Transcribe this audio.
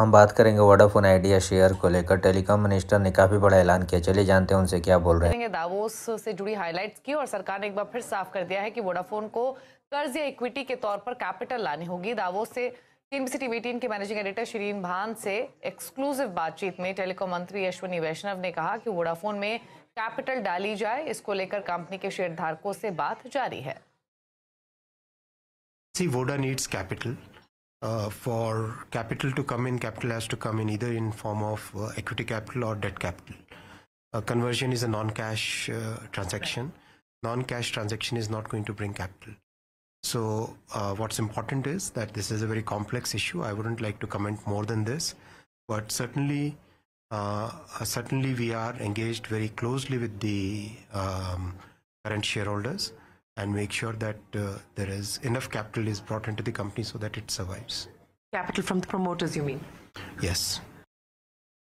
हम बात करेंगे वोडाफोन आइडिया शेयर को लेकर टेलीकॉम मिनिस्टर ने काफी बड़ा ऐलान किया चलिए जानते हैं उनसे क्या बोल रहे हैं दावोस से जुड़ी हाइलाइट्स की और सरकार ने एक बार फिर साफ कर दिया है कि वोडाफोन को कर्ज या इक्विटी के तौर पर कैपिटल लानी होगी दावोस से टीएमसी टीवी के मैनेजिंग एडिटर शिरीन भान से एक्सक्लूसिव बातचीत में टेलीकॉम मंत्री अश्विनी वैष्णव ने कहा कि वोडाफोन में कैपिटल डाली जाए इसको लेकर कंपनी के शेयरधारकों से बात जारी है see Voda needs capital Uh, for capital to come in, capital has to come in either in form of uh, equity capital or debt capital. A uh, conversion is a non-cash uh, transaction. Non-cash transaction is not going to bring capital. So what's important is that this is a very complex issue. I wouldn't like to comment more than this, but certainly, certainly we are engaged very closely with the um, current shareholders and make sure that uh, there is enough capital is brought into the company so that it survives. Capital from the promoters, you mean? Yes.